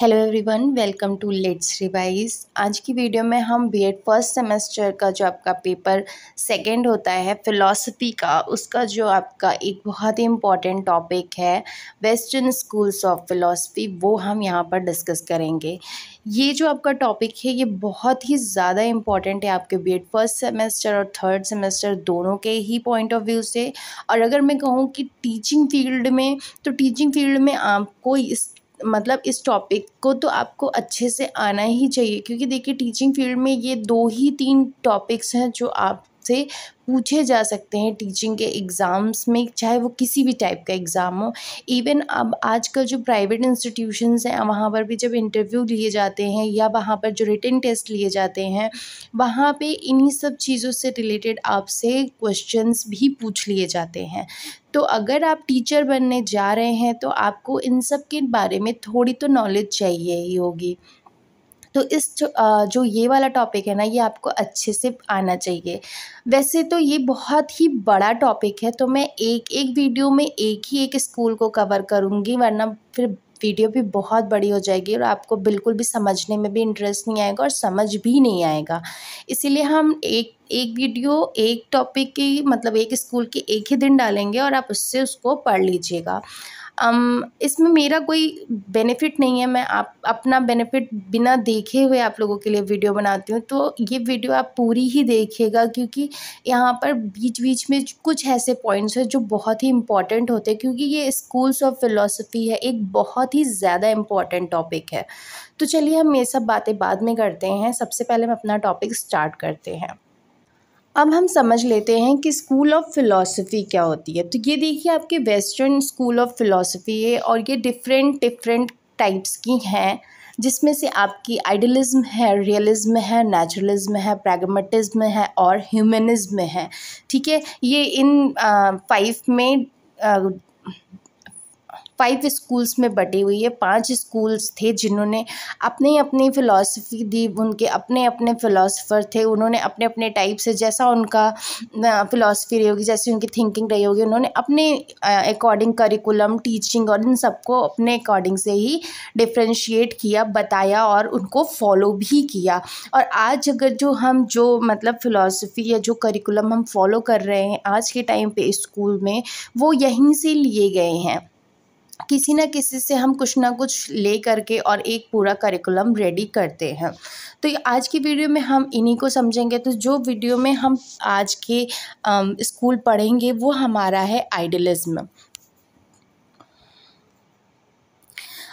hello everyone welcome to let's revise आज की video में हम बीएड फर्स्ट सेमेस्टर का जो आपका पेपर सेकंड होता है फिलॉसफी का उसका जो आपका एक बहुत ही इम्पॉर्टेंट टॉपिक है वेस्टर्न स्कूल्स ऑफ फिलॉसफी वो हम यहाँ पर डिस्कस करेंगे ये जो आपका टॉपिक है ये बहुत ही ज़्यादा इम्पॉर्टेंट है आपके बी फर्स्ट सेमेस्टर और थर्ड सेमेस्टर दोनों के ही पॉइंट ऑफ व्यू से और अगर मैं कहूँ कि टीचिंग फील्ड में तो टीचिंग फील्ड में आपको इस मतलब इस टॉपिक को तो आपको अच्छे से आना ही चाहिए क्योंकि देखिए टीचिंग फील्ड में ये दो ही तीन टॉपिक्स हैं जो आप से पूछे जा सकते हैं टीचिंग के एग्ज़ाम्स में चाहे वो किसी भी टाइप का एग्ज़ाम हो इवन अब आजकल जो प्राइवेट इंस्टीट्यूशंस हैं वहाँ पर भी जब इंटरव्यू लिए जाते हैं या वहाँ पर जो रिटर्न टेस्ट लिए जाते हैं वहाँ पे इन्हीं सब चीज़ों से रिलेटेड आपसे क्वेश्चंस भी पूछ लिए जाते हैं तो अगर आप टीचर बनने जा रहे हैं तो आपको इन सब के बारे में थोड़ी तो नॉलेज चाहिए ही होगी तो इस जो, ये वाला टॉपिक है ना ये आपको अच्छे से आना चाहिए वैसे तो ये बहुत ही बड़ा टॉपिक है तो मैं एक एक वीडियो में एक ही एक स्कूल को कवर करूँगी वरना फिर वीडियो भी बहुत बड़ी हो जाएगी और आपको बिल्कुल भी समझने में भी इंटरेस्ट नहीं आएगा और समझ भी नहीं आएगा इसीलिए हम एक एक वीडियो एक टॉपिक की मतलब एक स्कूल की एक ही दिन डालेंगे और आप उससे उसको पढ़ लीजिएगा इसमें मेरा कोई बेनिफिट नहीं है मैं आप अपना बेनिफिट बिना देखे हुए आप लोगों के लिए वीडियो बनाती हूँ तो ये वीडियो आप पूरी ही देखिएगा क्योंकि यहाँ पर बीच बीच में कुछ ऐसे पॉइंट्स हैं जो बहुत ही इम्पॉर्टेंट होते हैं क्योंकि ये स्कूल्स ऑफ फिलोसफी है एक बहुत ही ज़्यादा इम्पॉर्टेंट टॉपिक है तो चलिए हम ये सब बातें बाद में करते हैं सबसे पहले हम अपना टॉपिक स्टार्ट करते हैं अब हम समझ लेते हैं कि स्कूल ऑफ फ़िलासफ़ी क्या होती है तो ये देखिए आपके वेस्टर्न स्कूल ऑफ फ़िलासफ़ी है और ये डिफरेंट डिफरेंट टाइप्स की हैं जिसमें से आपकी आइडलिज्म है रियलिज्म है नेचुरलिज्म है प्रैग्मेटिज्म है और ह्यूमनिज्म है ठीक है ये इन फाइव में आ, फाइव स्कूल्स में बटी हुई है पांच स्कूल्स थे जिन्होंने अपनी अपनी फ़िलासफ़ी दी उनके अपने अपने फ़िलासफ़र थे उन्होंने अपने अपने टाइप से जैसा उनका फ़िलासफ़ी रही होगी जैसी उनकी थिंकिंग रही होगी उन्होंने अपने अकॉर्डिंग करिकुलम टीचिंग और इन सबको अपने अकॉर्डिंग से ही डिफ्रेंशिएट किया बताया और उनको फॉलो भी किया और आज अगर जो हम जो मतलब फ़िलासफ़ी या जो करिकुलम हम फॉलो कर रहे हैं आज के टाइम पे स्कूल में वो यहीं से लिए गए हैं किसी ना किसी से हम कुछ ना कुछ ले करके और एक पूरा करिकुलम रेडी करते हैं तो आज की वीडियो में हम इन्हीं को समझेंगे तो जो वीडियो में हम आज के स्कूल पढ़ेंगे वो हमारा है आइडलिज्म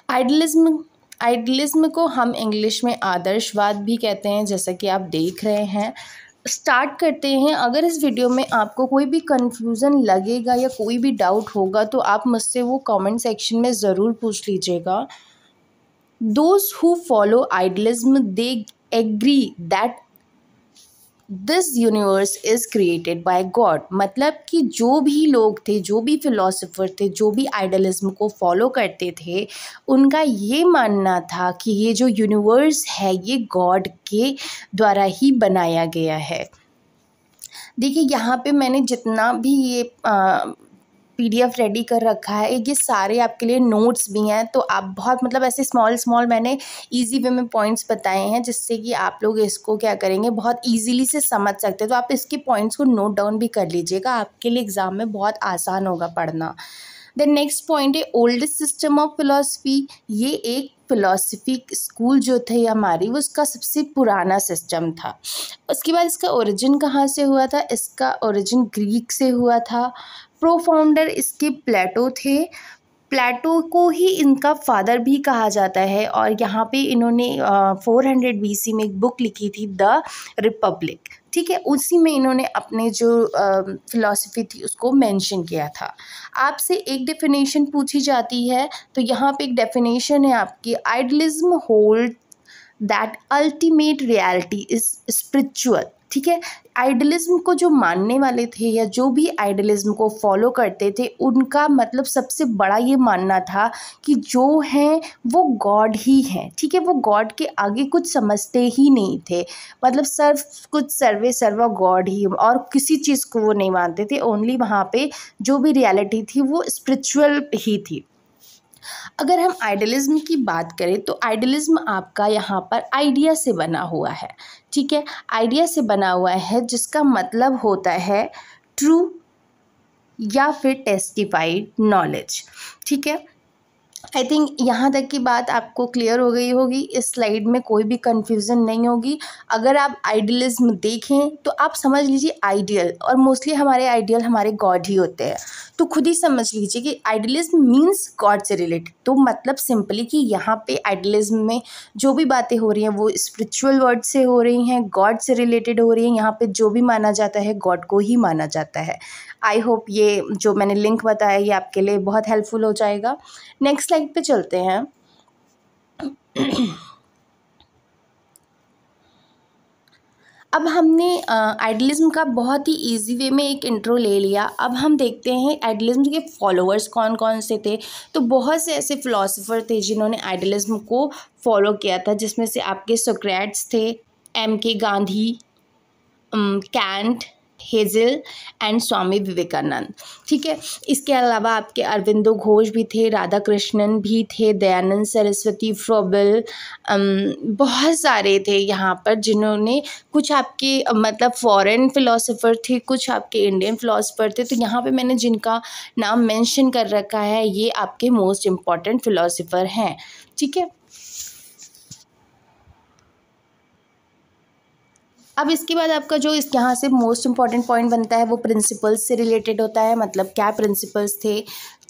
आइडलिज्म आइडलिज्म को हम इंग्लिश में आदर्शवाद भी कहते हैं जैसा कि आप देख रहे हैं स्टार्ट करते हैं अगर इस वीडियो में आपको कोई भी कन्फ्यूज़न लगेगा या कोई भी डाउट होगा तो आप मुझसे वो कमेंट सेक्शन में ज़रूर पूछ लीजिएगा those who follow idealism they agree that this universe is created by God मतलब कि जो भी लोग थे जो भी फिलोसोफर थे जो भी आइडलिज्म को फॉलो करते थे उनका ये मानना था कि ये जो यूनिवर्स है ये गॉड के द्वारा ही बनाया गया है देखिए यहाँ पे मैंने जितना भी ये आ, पीडीएफ रेडी कर रखा है ये सारे आपके लिए नोट्स भी हैं तो आप बहुत मतलब ऐसे स्मॉल स्मॉल मैंने ईजी वे में पॉइंट्स बताए हैं जिससे कि आप लोग इसको क्या करेंगे बहुत ईजिली से समझ सकते हैं तो आप इसके पॉइंट्स को नोट डाउन भी कर लीजिएगा आपके लिए एग्ज़ाम में बहुत आसान होगा पढ़ना देन नेक्स्ट पॉइंट है ओल्डेस्ट सिस्टम ऑफ फिलोसफी ये एक फिलोसफी स्कूल जो थे हमारी वो उसका सबसे पुराना सिस्टम था उसके बाद इसका ओरिजिन कहाँ से हुआ था इसका ओरिजिन ग्रीक से हुआ था प्रो फाउंडर इसके प्लेटो थे प्लेटो को ही इनका फादर भी कहा जाता है और यहाँ पे इन्होंने फोर हंड्रेड बी में एक बुक लिखी थी द रिपब्लिक ठीक है उसी में इन्होंने अपने जो फ़िलासफ़ी थी उसको मेंशन किया था आपसे एक डेफिनेशन पूछी जाती है तो यहाँ पे एक डेफिनेशन है आपकी idealism holds that ultimate reality is spiritual ठीक है आइडलिज्म को जो मानने वाले थे या जो भी आइडलिज्म को फॉलो करते थे उनका मतलब सबसे बड़ा ये मानना था कि जो हैं वो गॉड ही हैं ठीक है वो गॉड के आगे कुछ समझते ही नहीं थे मतलब सर्व कुछ सर्वे सर्वा गॉड ही और किसी चीज़ को वो नहीं मानते थे ओनली वहाँ पे जो भी रियलिटी थी वो स्पिरिचुअल ही थी अगर हम आइडलिज्म की बात करें तो आइडलिज्म आपका यहाँ पर आइडिया से बना हुआ है ठीक है आइडिया से बना हुआ है जिसका मतलब होता है ट्रू या फिर टेस्टिफाइड नॉलेज ठीक है आई थिंक यहाँ तक की बात आपको क्लियर हो गई होगी इस स्लाइड में कोई भी कन्फ्यूज़न नहीं होगी अगर आप आइडियलिज्म देखें तो आप समझ लीजिए आइडियल और मोस्टली हमारे आइडियल हमारे गॉड ही होते हैं तो खुद ही समझ लीजिए कि आइडियलिज्म मीन्स गॉड से रिलेटेड तो मतलब सिंपली कि यहाँ पे आइडियलिज्म में जो भी बातें हो रही हैं वो स्परिचुअल वर्ड से हो रही हैं गॉड से रिलेटेड हो रही हैं यहाँ पर जो भी माना जाता है गॉड को ही माना जाता है आई होप ये जो मैंने लिंक बताया ये आपके लिए बहुत हेल्पफुल हो जाएगा नेक्स्ट स्लाइड पे चलते हैं अब हमने आइडलिज्म का बहुत ही इजी वे में एक इंट्रो ले लिया अब हम देखते हैं आइडलिज्म के फॉलोअर्स कौन कौन से थे तो बहुत से ऐसे फिलोसोफर थे जिन्होंने आइडलिज्म को फॉलो किया था जिसमें से आपके सोक्रेट्स थे M K Gandhi Kant Hegel and Swami Vivekananda ठीक है इसके अलावा आपके अरविंदो घोष भी थे राधा कृष्णन भी थे दयानंद सरस्वती फ्रोबल बहुत सारे थे यहाँ पर जिन्होंने कुछ आपके मतलब फॉरेन फिलोसोफर थे कुछ आपके इंडियन फिलोसोफर थे तो यहाँ पे मैंने जिनका नाम मेंशन कर रखा है ये आपके मोस्ट इम्पॉर्टेंट फ़िलोसफ़र हैं ठीक है अब इसके बाद आपका जो इस यहाँ से मोस्ट इंपॉर्टेंट पॉइंट बनता है वो प्रिंसिपल्स से रिलेटेड होता है मतलब क्या प्रिंसिपल्स थे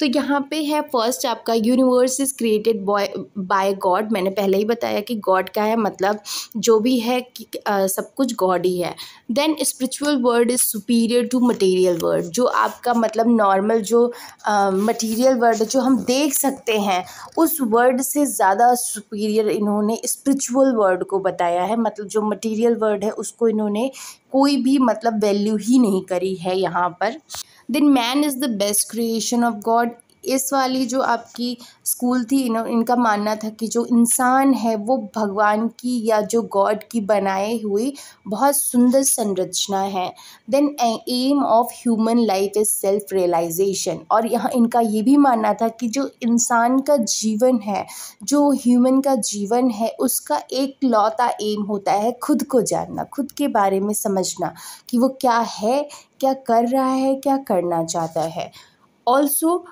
तो यहाँ पे है फर्स्ट आपका universe is created by God मैंने पहले ही बताया कि गॉड का है मतलब जो भी है कि, आ, सब कुछ गॉड ही है then spiritual world is superior to material world जो आपका मतलब नॉर्मल जो मटेरियल वर्ड जो हम देख सकते हैं उस वर्ड से ज़्यादा सुपीरियर इन्होंने स्पिरिचुअल वर्ड को बताया है मतलब जो मटीरियल वर्ड है उसको इन्होंने कोई भी मतलब वैल्यू ही नहीं करी है यहाँ पर then man is the best creation of God इस वाली जो आपकी स्कूल थी इन इनका मानना था कि जो इंसान है वो भगवान की या जो गॉड की बनाए हुई बहुत सुंदर संरचना है then aim of human life is self realization और यहाँ इनका ये भी मानना था कि जो इंसान का जीवन है जो ह्यूमन का जीवन है उसका एक लौता एम होता है खुद को जानना खुद के बारे में समझना कि वो क्या है क्या कर रहा है क्या करना चाहता है also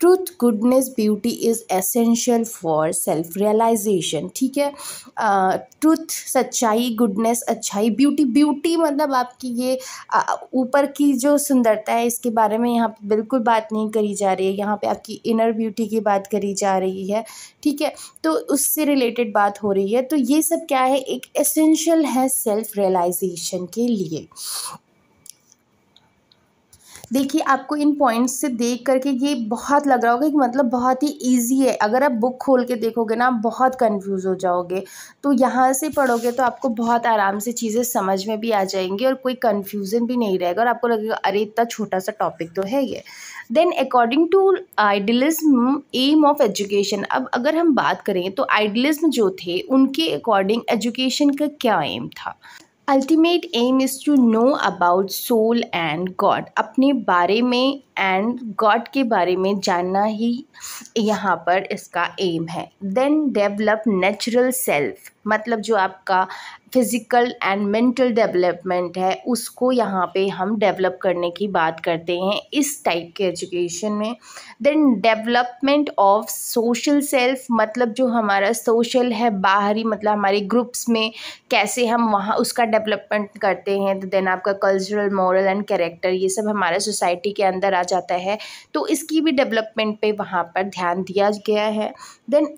truth goodness beauty is essential for self realization ठीक है ट्रूथ सच्चाई गुडनेस अच्छाई ब्यूटी ब्यूटी मतलब आपकी ये ऊपर की जो सुंदरता है इसके बारे में यहाँ पर बिल्कुल बात नहीं करी जा रही है यहाँ पे आपकी इनर ब्यूटी की बात करी जा रही है ठीक है तो उससे रिलेटेड बात हो रही है तो ये सब क्या है एक एसेंशियल है सेल्फ रियलाइजेशन के लिए देखिए आपको इन पॉइंट्स से देख करके ये बहुत लग रहा होगा कि मतलब बहुत ही ईजी है अगर आप बुक खोल के देखोगे ना आप बहुत कन्फ्यूज़ हो जाओगे तो यहाँ से पढ़ोगे तो आपको बहुत आराम से चीज़ें समझ में भी आ जाएंगी और कोई कन्फ्यूज़न भी नहीं रहेगा और आपको लगेगा अरे इतना छोटा सा टॉपिक तो है ये then according to idealism aim of education अब अगर हम बात करें तो आइडलिज्म जो थे उनके अकॉर्डिंग एजुकेशन का क्या एम था ultimate aim is to know about soul and God अपने बारे में एंड गॉड के बारे में जानना ही यहाँ पर इसका एम है देन डेवलप नेचुरल सेल्फ मतलब जो आपका फिज़िकल एंड मेंटल डेवलपमेंट है उसको यहाँ पे हम डेवलप करने की बात करते हैं इस टाइप के एजुकेशन में then development of social self मतलब जो हमारा सोशल है बाहरी मतलब हमारे ग्रुप्स में कैसे हम वहाँ उसका डेवलपमेंट करते हैं तो देन आपका कल्चरल मॉरल एंड कैरेक्टर ये सब हमारा सोसाइटी के अंदर आ जाता है तो इसकी भी डेवलपमेंट पर वहाँ पर ध्यान दिया गया है देन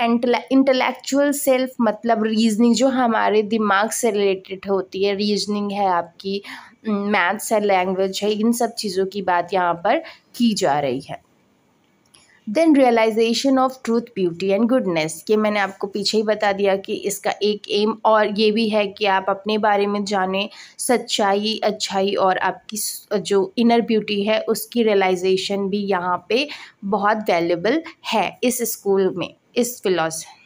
इंटलेक्चुअल सेल्फ मतलब रीज़न रीजनिंग जो हमारे दिमाग से रिलेटेड होती है रीजनिंग है आपकी मैथ्स हम्म, है लैंग्वेज है इन सब चीज़ों की बात यहाँ पर की जा रही है then realization of truth beauty and goodness ये मैंने आपको पीछे ही बता दिया कि इसका एक एम और ये भी है कि आप अपने बारे में जाने सच्चाई अच्छाई और आपकी जो इनर ब्यूटी है उसकी रियलाइजेशन भी यहाँ पे बहुत वैल्यूबल है इस स्कूल में इस फिलोसफी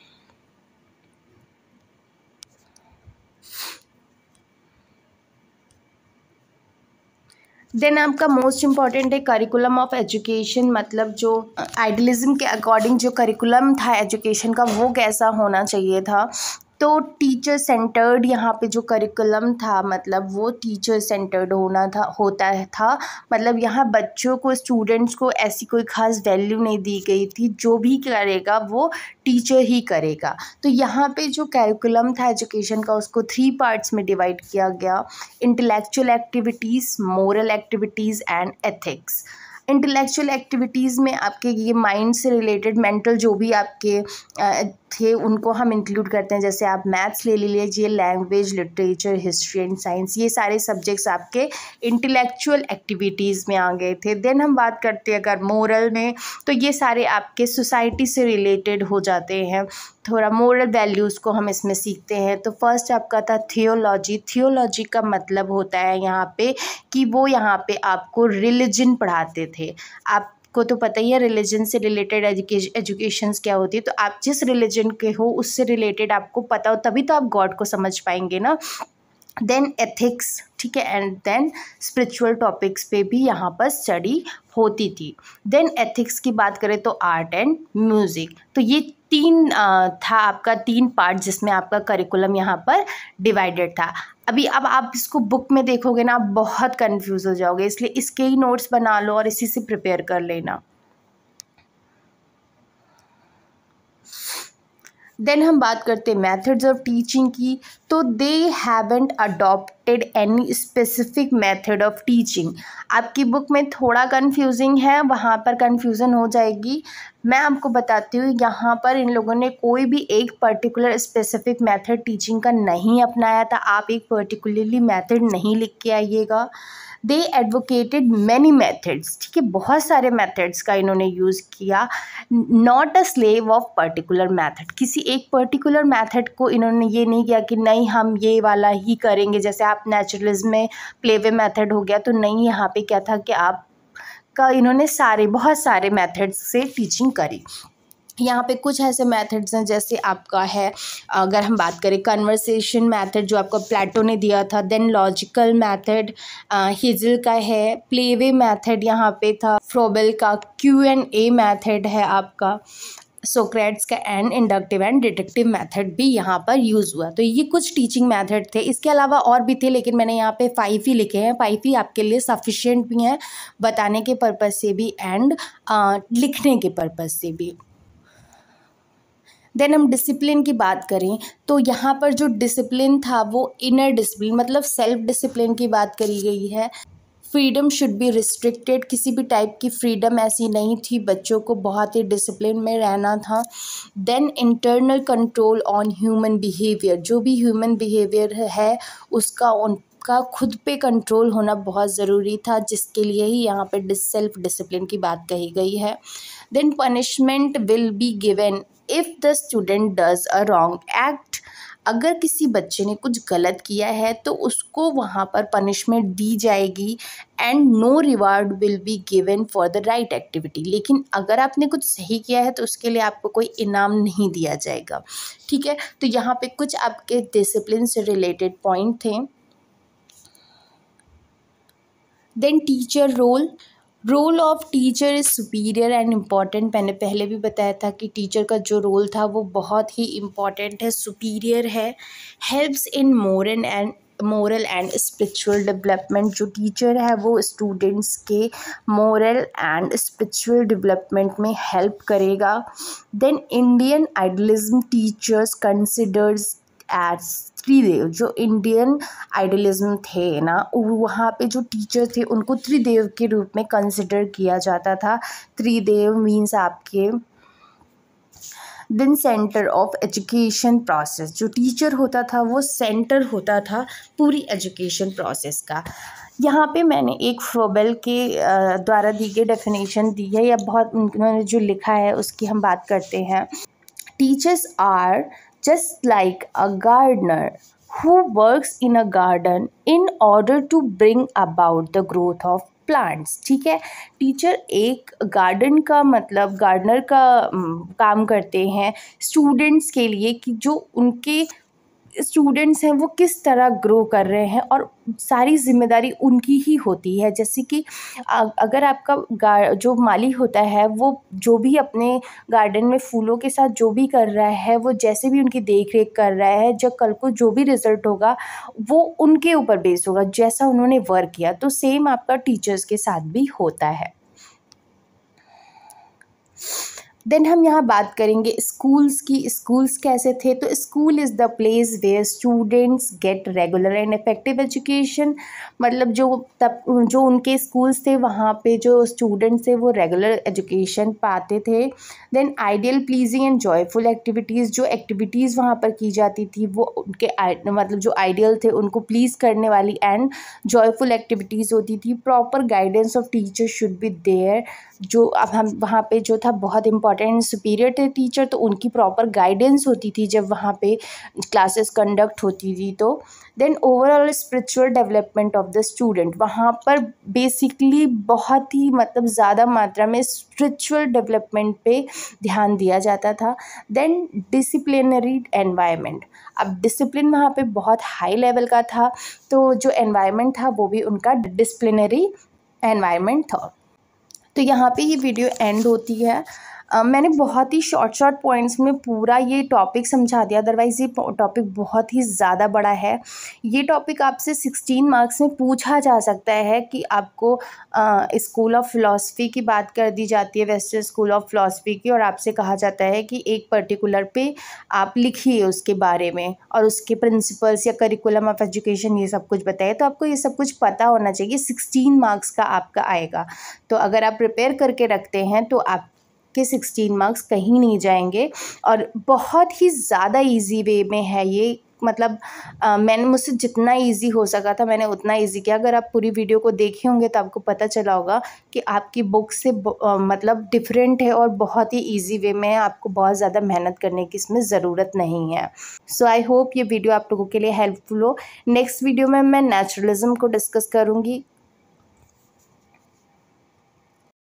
देन आपका मोस्ट इम्पॉर्टेंट है करिकुलम ऑफ एजुकेशन मतलब जो आइडियलिज्म uh, के अकॉर्डिंग जो करिकुलम था एजुकेशन का वो कैसा होना चाहिए था तो टीचर सेंटर्ड यहाँ पे जो करिकुलम था मतलब वो टीचर सेंटर्ड होना था होता था मतलब यहाँ बच्चों को स्टूडेंट्स को ऐसी कोई ख़ास वैल्यू नहीं दी गई थी जो भी करेगा वो टीचर ही करेगा तो यहाँ पे जो करिकुलम था एजुकेशन का उसको थ्री पार्ट्स में डिवाइड किया गया intellectual activities moral activities and ethics intellectual activities में आपके ये माइंड से रिलेटेड मेंटल जो भी आपके थे उनको हम इंक्लूड करते हैं जैसे आप मैथ्स ले लीजिए language literature history and science ये सारे सब्जेक्ट्स आपके इंटेलेक्चुअल एक्टिविटीज़ में आ गए थे देन हम बात करते हैं अगर मोरल में तो ये सारे आपके सोसाइटी से रिलेटेड हो जाते हैं थोड़ा मोरल वैल्यूज़ को हम इसमें सीखते हैं तो फर्स्ट आपका था थियोलॉजी थियोलॉजी का मतलब होता है यहाँ पे कि वो यहाँ पे आपको रिलीजन पढ़ाते थे आप को तो पता ही है रिलीजन से रिलेटेड एजुकेशंस क्या होती है तो आप जिस रिलीजन के हो उससे रिलेटेड आपको पता हो तभी तो आप गॉड को समझ पाएंगे ना देन एथिक्स ठीक है एंड देन स्पिरिचुअल टॉपिक्स पे भी यहाँ पर स्टडी होती थी देन एथिक्स की बात करें तो आर्ट एंड म्यूज़िक तो ये तीन था आपका तीन पार्ट जिसमें आपका करिकुलम यहाँ पर डिवाइडेड था अभी अब आप इसको बुक में देखोगे ना आप बहुत कन्फ्यूज़ हो जाओगे इसलिए इसके ही नोट्स बना लो और इसी से प्रिपेयर कर लेना देन हम बात करते हैं मैथड्स ऑफ टीचिंग की तो they haven't adopted any specific method of teaching आपकी बुक में थोड़ा कन्फ्यूजिंग है वहाँ पर कन्फ्यूज़न हो जाएगी मैं आपको बताती हूँ यहाँ पर इन लोगों ने कोई भी एक पर्टिकुलर स्पेसिफिक मेथड टीचिंग का नहीं अपनाया था आप एक पर्टिकुलरली मेथड नहीं लिख के आइएगा दे एडवोकेटेड मैनी मैथड्स ठीक है बहुत सारे मैथड्स का इन्होंने यूज़ किया not a slave of particular method किसी एक पर्टिकुलर मैथड को इन्होंने ये नहीं किया कि नहीं हम ये वाला ही करेंगे जैसे आप नेचुरलिज्म में प्लेवे मैथड हो गया तो नहीं यहाँ पर क्या था कि आप का इन्होंने सारे बहुत सारे मेथड्स से टीचिंग करी यहाँ पे कुछ ऐसे मेथड्स हैं जैसे आपका है अगर हम बात करें कन्वर्सेशन मेथड जो आपको प्लेटो ने दिया था देन लॉजिकल मेथड हिजल का है प्लेवे मेथड यहाँ पे था फ्रोबेल का क्यू एंड ए मेथड है आपका सोक्रेट्स का and inductive and detective method भी यहाँ पर यूज़ हुआ तो ये कुछ टीचिंग मेथड थे इसके अलावा और भी थे लेकिन मैंने यहाँ पे फाइव ही लिखे हैं फाइव ही आपके लिए सफिशेंट भी हैं बताने के पर्पज़ से भी एंड लिखने के पर्पज़ से भी देन हम डिसिप्लिन की बात करें तो यहाँ पर जो डिसिप्लिन था वो इनर डिसिप्लिन मतलब सेल्फ डिसिप्लिन की बात करी गई है फ्रीडम शुड बी रिस्ट्रिक्टेड किसी भी टाइप की फ्रीडम ऐसी नहीं थी बच्चों को बहुत ही डिसिप्लिन में रहना था then internal control on human behaviour जो भी ह्यूमन बिहेवियर है उसका उन का खुद पे कंट्रोल होना बहुत ज़रूरी था जिसके लिए ही यहाँ पे सेल्फ डिसिप्लिन की बात कही गई है then punishment will be given if the student does a wrong act अगर किसी बच्चे ने कुछ गलत किया है तो उसको वहाँ पर पनिशमेंट दी जाएगी and no reward will be given for the right activity लेकिन अगर आपने कुछ सही किया है तो उसके लिए आपको कोई इनाम नहीं दिया जाएगा ठीक है तो यहाँ पे कुछ आपके डिसिप्लिन से रिलेटेड पॉइंट थे then teacher role role of teacher is superior and important मैंने पहले भी बताया था कि टीचर का जो रोल था वो बहुत ही इम्पॉर्टेंट है सुपीरियर है helps in moral and moral and spiritual development जो टीचर है वो स्टूडेंट्स के मोरल एंड स्पिरिचुअल डेवलपमेंट में हेल्प करेगा then Indian idealism teachers considers its Tridev जो इंडियन आइडलिज्म थे ना वहाँ पे जो टीचर थे उनको त्रिदेव के रूप में कंसिडर किया जाता था त्रिदेव मीन्स आपके दिन सेंटर ऑफ एजुकेशन प्रोसेस जो टीचर होता था वो सेंटर होता था पूरी एजुकेशन प्रोसेस का यहाँ पे मैंने एक फ्रोबेल के द्वारा दी गई डेफिनेशन दी है या बहुत उन्होंने जो लिखा है उसकी हम बात करते हैं teachers are just like a gardener who works in a garden in order to bring about the growth of plants ठीक है टीचर एक गार्डन का मतलब गार्डनर का काम करते हैं स्टूडेंट्स के लिए कि जो उनके स्टूडेंट्स हैं वो किस तरह ग्रो कर रहे हैं और सारी जिम्मेदारी उनकी ही होती है जैसे कि अगर आपका जो माली होता है वो जो भी अपने गार्डन में फूलों के साथ जो भी कर रहा है वो जैसे भी उनकी देख रेख कर रहा है जब कल को जो भी रिज़ल्ट होगा वो उनके ऊपर बेस्ड होगा जैसा उन्होंने वर्क किया तो सेम आपका टीचर्स के साथ भी होता है देन हम यहाँ बात करेंगे स्कूल्स की स्कूल्स कैसे थे तो school is the place where students get regular and effective education मतलब जो तब जो उनके स्कूल्स थे वहाँ पे जो स्टूडेंट्स थे वो रेगुलर एजुकेशन पाते थे then ideal pleasing and joyful activities जो एक्टिविटीज़ वहाँ पर की जाती थी वो उनके मतलब जो आइडियल थे उनको प्लीज़ करने वाली एंड जॉयफुल एक्टिविटीज़ होती थी proper guidance of teacher should be there जो अब हम वहाँ पर जो था बहुत इम्पोर्टेंट इम्पॉर्टेंट एंड सुपीरियर थे टीचर तो उनकी प्रॉपर गाइडेंस होती थी जब वहाँ पे क्लासेस कंडक्ट होती थी तो then overall spiritual development of the student वहाँ पर बेसिकली बहुत ही मतलब ज़्यादा मात्रा में स्पिरिचुअल डेवलपमेंट पे ध्यान दिया जाता था देन डिसिप्लिनरी एनवायरनमेंट अब डिसिप्लिन वहाँ पे बहुत हाई लेवल का था तो जो एनवायरनमेंट था वो भी उनका डिसिप्लिनरी एनवायरनमेंट था तो यहाँ पे ये वीडियो एंड होती है मैंने बहुत ही शॉर्ट शॉर्ट पॉइंट्स में पूरा ये टॉपिक समझा दिया अदरवाइज़ ये टॉपिक बहुत ही ज़्यादा बड़ा है ये टॉपिक आपसे सिक्सटीन मार्क्स में पूछा जा सकता है कि आपको स्कूल ऑफ फ़िलासफ़ी की बात कर दी जाती है वेस्टर्न स्कूल ऑफ फ़िलासफ़ी की और आपसे कहा जाता है कि एक पर्टिकुलर पे आप लिखिए उसके बारे में और उसके प्रिंसिपल्स या करिकुलम ऑफ एजुकेशन ये सब कुछ बताइए तो आपको ये सब कुछ पता होना चाहिए सिक्सटीन मार्क्स का आपका आएगा तो अगर आप प्रिपेयर करके रखते हैं तो आप के सिक्सटीन मार्क्स कहीं नहीं जाएंगे और बहुत ही ज़्यादा ईजी वे में है ये मतलब आ, मैंने मुझसे जितना इजी हो सका था मैंने उतना इजी किया अगर आप पूरी वीडियो को देखे होंगे तो आपको पता चला होगा कि आपकी बुक से आ, मतलब डिफरेंट है और बहुत ही इजी वे में आपको बहुत ज़्यादा मेहनत करने की इसमें ज़रूरत नहीं है सो आई होप ये वीडियो आप लोगों के लिए हेल्पफुल हो नेक्स्ट वीडियो में मैं नेचुरलिज्म को डिस्कस करूँगी